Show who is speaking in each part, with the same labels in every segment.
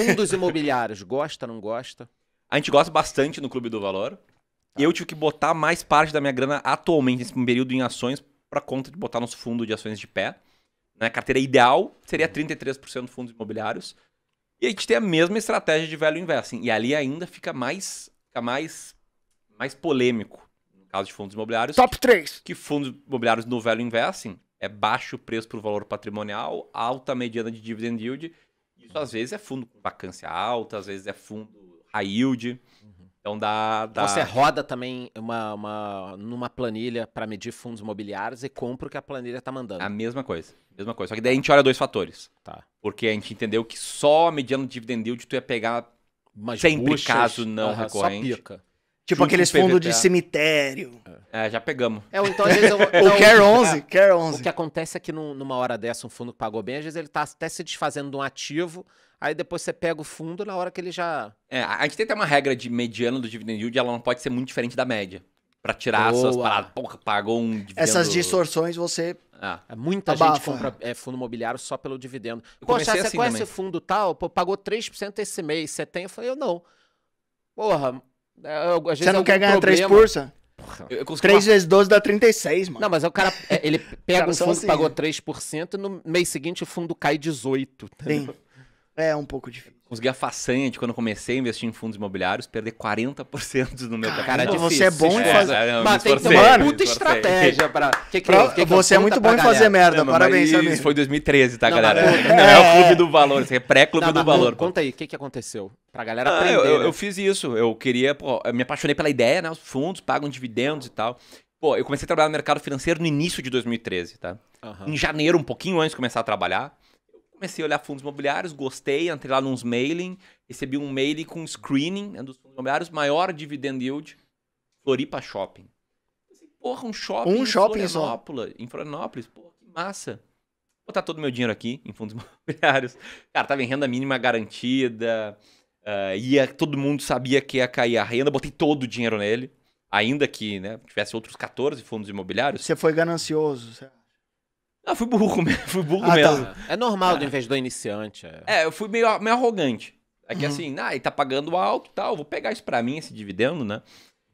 Speaker 1: Fundos imobiliários, gosta, não gosta?
Speaker 2: A gente gosta bastante no Clube do Valor. Tá. Eu tive que botar mais parte da minha grana atualmente, nesse período, em ações, para conta de botar nosso fundo de ações de pé. Na né? carteira ideal, seria 33% fundos imobiliários. E a gente tem a mesma estratégia de velho investing. E ali ainda fica mais, fica mais, mais polêmico, no caso de fundos imobiliários. Top 3! Que fundos imobiliários no velho investing é baixo preço por valor patrimonial, alta mediana de dividend yield então, às vezes é fundo com vacância alta, às vezes é fundo high yield. Uhum. Então dá, dá... Você roda
Speaker 1: também uma, uma numa planilha para medir fundos imobiliários e compra o que a planilha tá mandando. A
Speaker 2: mesma coisa. Mesma coisa. Só que daí a gente olha dois fatores. Tá. Porque a gente entendeu que só mediando dividend yield tu ia pegar Mas sempre buchas, caso não uh -huh, recorrente. Só pica. Tipo Junto aqueles fundos de
Speaker 1: cemitério.
Speaker 2: É, já pegamos. É, ou então às vezes... Eu, então, o Care 11, Care 11. O que
Speaker 1: acontece é que num, numa hora dessa, um fundo que pagou bem, às vezes ele tá até se desfazendo de um ativo, aí depois você pega o fundo na hora que ele já...
Speaker 2: É, a gente tem até uma regra de mediano do dividend yield, ela não pode ser muito diferente da
Speaker 1: média. Pra tirar Boa. suas paradas. Porra, pagou um dividendo... Essas distorções você... é, é muita abafa. gente compra é, fundo imobiliário só pelo dividendo. Eu Poxa, assim você conhece também. fundo tal? Pô, pagou 3% esse mês, você tem? Eu falei, eu não. Porra, é, Você não é quer ganhar problema. 3 por eu, 3 vezes 12 dá 36, mano. Não, mas é o cara. Ele pega cara, um fundo assim, que pagou 3% e no mês seguinte o fundo cai 18%. Tá Sim. É um pouco difícil
Speaker 2: consegui a façanha de quando comecei a investir em fundos imobiliários, perder 40% do meu Cara, cara é difícil. Você é bom em fazer. É, mas tem que ter uma puta estratégia pra. Que que pra... Que você é muito bom em fazer merda,
Speaker 1: não, parabéns, Isso foi 2013, tá, não, galera? Mas... Não é o é. clube do valor, isso é pré-clube do valor. Conta aí, o que, que aconteceu? Pra galera ah, aprender. Eu, né? eu,
Speaker 2: fiz isso, eu queria, pô, eu me apaixonei pela ideia, né? Os fundos pagam dividendos e tal. Pô, eu comecei a trabalhar no mercado financeiro no início de 2013, tá? Uhum. Em janeiro, um pouquinho antes de começar a trabalhar comecei a olhar fundos imobiliários, gostei, entrei lá nos mailing, recebi um mailing com screening né, dos fundos imobiliários, maior dividend yield, Floripa Shopping. porra, um shopping, um em, Florianópolis, só. em Florianópolis, porra, que massa. Vou botar todo o meu dinheiro aqui em fundos imobiliários. Cara, tava em renda mínima garantida, uh, ia, todo mundo sabia que ia cair a renda, botei todo o dinheiro nele, ainda que né, tivesse outros 14 fundos imobiliários. Você foi ganancioso, certo? Ah, fui burro mesmo, fui burro ah, tá. mesmo. Tá. É normal é. do investidor iniciante. É. é, eu fui meio, meio arrogante. É que uhum. assim, ah, ele tá pagando alto e tal, vou pegar isso pra mim, esse dividendo, né?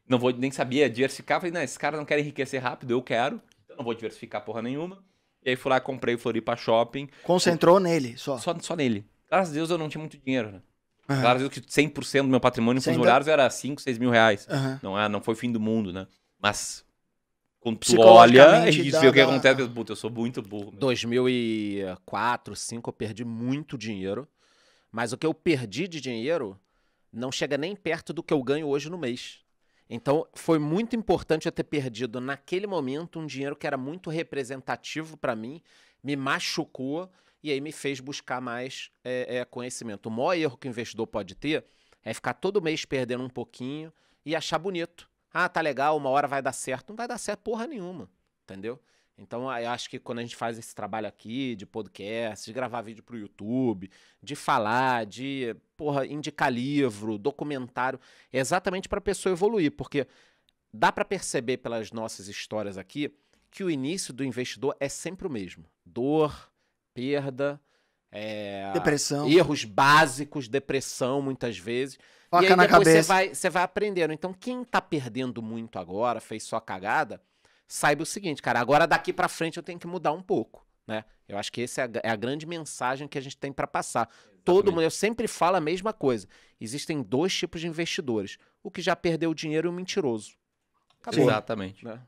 Speaker 2: Não vou nem sabia diversificar. Falei, não, esses caras não querem enriquecer rápido, eu quero. Então não vou diversificar porra nenhuma. E aí fui lá, comprei o Floripa Shopping. Concentrou eu... nele só. só? Só nele. Graças a Deus eu não tinha muito dinheiro, né? Uhum. Graças a Deus que 100% do meu patrimônio em os olhares era 5, 6 mil reais. Uhum. Não, é, não foi fim do mundo, né? Mas quando tu olha e vê o que
Speaker 1: acontece, puta, eu sou muito burro. Mesmo. 2004, 2005, eu perdi muito dinheiro. Mas o que eu perdi de dinheiro não chega nem perto do que eu ganho hoje no mês. Então, foi muito importante eu ter perdido naquele momento um dinheiro que era muito representativo para mim, me machucou e aí me fez buscar mais é, é, conhecimento. O maior erro que o investidor pode ter é ficar todo mês perdendo um pouquinho e achar bonito. Ah, tá legal, uma hora vai dar certo. Não vai dar certo porra nenhuma, entendeu? Então, eu acho que quando a gente faz esse trabalho aqui de podcast, de gravar vídeo pro YouTube, de falar, de, porra, indicar livro, documentário, é exatamente para a pessoa evoluir, porque dá para perceber pelas nossas histórias aqui que o início do investidor é sempre o mesmo: dor, perda, é, depressão. Erros básicos, depressão, muitas vezes. Foca e aí depois você vai, você vai aprendendo. Então, quem tá perdendo muito agora, fez só cagada, saiba o seguinte, cara, agora daqui para frente eu tenho que mudar um pouco, né? Eu acho que essa é a, é a grande mensagem que a gente tem para passar. Todo mundo, eu sempre falo a mesma coisa. Existem dois tipos de investidores: o que já perdeu dinheiro e o mentiroso. Acabou. Exatamente. Né?